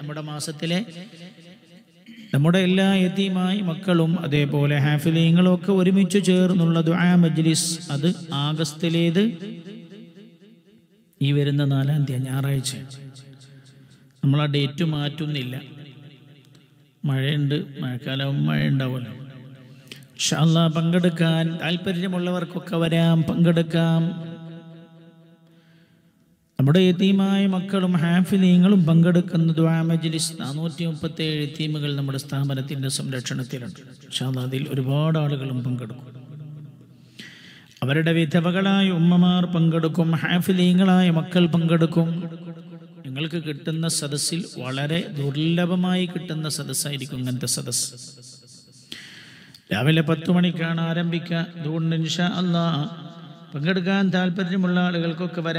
നമ്മുടെ മാസത്തിലെ നമ്മുടെ എല്ലാ യതീമായ മക്കളും അതേപോലെ ഹാഫിലീങ്ങളും ഒക്കെ ഒരുമിച്ച് ചേർന്നുള്ള ദുആ മജ്ലിസ് അത് ആഗസ്റ്റിലേത് ഈ വരുന്ന നാലാം തീയതി ഞായറാഴ്ച നമ്മൾ ആ ഡേറ്റ് മാറ്റുന്നില്ല മഴയുണ്ട് മഴക്കാലം മഴ ഉണ്ടാവുമല്ലോ ഷാല്ല പങ്കെടുക്കാൻ താല്പര്യമുള്ളവർക്കൊക്കെ വരാം പങ്കെടുക്കാം നമ്മുടെ യതീമായ മക്കളും ഹാഫിലീങ്ങളും പങ്കെടുക്കുന്ന ദ്വാമജിലിസ് നാനൂറ്റി ഏഴ് തീമുകൾ നമ്മുടെ സ്ഥാപനത്തിൻ്റെ സംരക്ഷണത്തിലുണ്ട് ഷാദാദിൽ ഒരുപാട് ആളുകളും പങ്കെടുക്കും അവരുടെ വിധവകളായ ഉമ്മമാർ പങ്കെടുക്കും ഹാഫിലീങ്ങളായ മക്കൾ പങ്കെടുക്കും നിങ്ങൾക്ക് കിട്ടുന്ന സദസ്സിൽ വളരെ ദുർലഭമായി കിട്ടുന്ന സദസ്സായിരിക്കും ഇങ്ങനത്തെ സദസ്സ് രാവിലെ പത്ത് മണിക്കാണ് ആരംഭിക്കുക അതുകൊണ്ട് ഇൻഷാ പങ്കെടുക്കാൻ താല്പര്യമുള്ള ആളുകൾക്കൊക്കെ വരാൻ